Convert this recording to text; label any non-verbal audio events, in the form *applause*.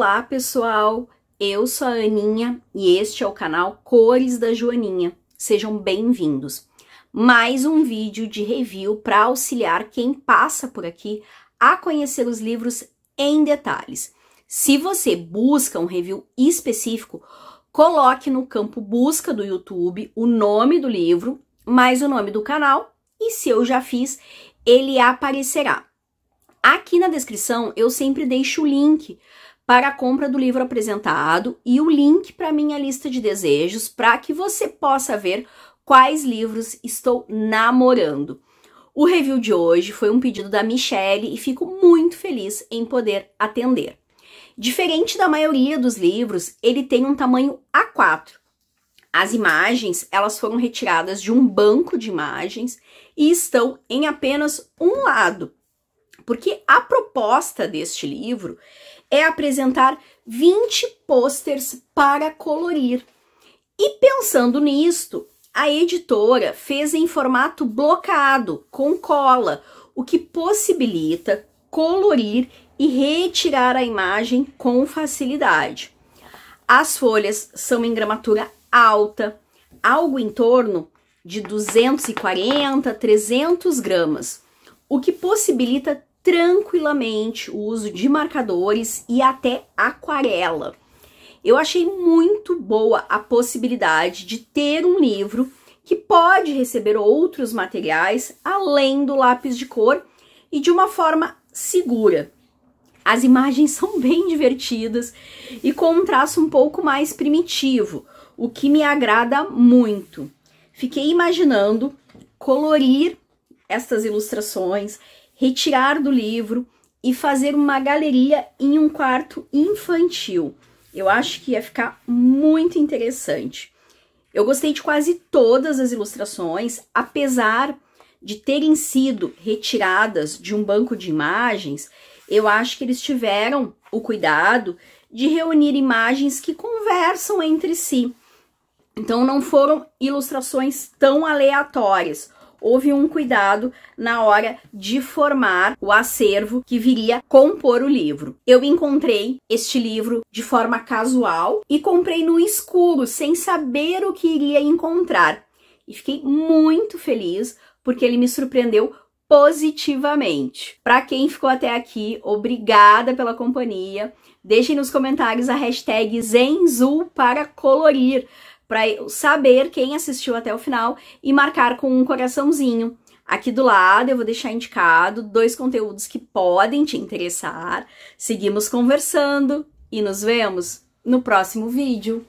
Olá, pessoal! Eu sou a Aninha e este é o canal Cores da Joaninha. Sejam bem-vindos! Mais um vídeo de review para auxiliar quem passa por aqui a conhecer os livros em detalhes. Se você busca um review específico, coloque no campo busca do YouTube o nome do livro mais o nome do canal e se eu já fiz, ele aparecerá. Aqui na descrição eu sempre deixo o link para a compra do livro apresentado e o link para minha lista de desejos para que você possa ver quais livros estou namorando. O review de hoje foi um pedido da Michelle e fico muito feliz em poder atender. Diferente da maioria dos livros, ele tem um tamanho A4. As imagens, elas foram retiradas de um banco de imagens e estão em apenas um lado, porque a proposta deste livro é apresentar 20 posters para colorir. E pensando nisto, a editora fez em formato blocado, com cola, o que possibilita colorir e retirar a imagem com facilidade. As folhas são em gramatura alta, algo em torno de 240, 300 gramas, o que possibilita tranquilamente o uso de marcadores e até aquarela. Eu achei muito boa a possibilidade de ter um livro que pode receber outros materiais além do lápis de cor e de uma forma segura. As imagens *laughs* são bem divertidas e com um traço um pouco mais primitivo, o que me agrada muito. Fiquei imaginando colorir estas ilustrações retirar do livro e fazer uma galeria em um quarto infantil. Eu acho que ia ficar muito interessante. Eu gostei de quase todas as ilustrações, apesar de terem sido retiradas de um banco de imagens, eu acho que eles tiveram o cuidado de reunir imagens que conversam entre si. Então não foram ilustrações tão aleatórias houve um cuidado na hora de formar o acervo que viria compor o livro. Eu encontrei este livro de forma casual e comprei no escuro, sem saber o que iria encontrar. E fiquei muito feliz porque ele me surpreendeu positivamente. Para quem ficou até aqui, obrigada pela companhia. Deixem nos comentários a hashtag Zenzul para colorir, para saber quem assistiu até o final e marcar com um coraçãozinho. Aqui do lado eu vou deixar indicado dois conteúdos que podem te interessar. Seguimos conversando e nos vemos no próximo vídeo.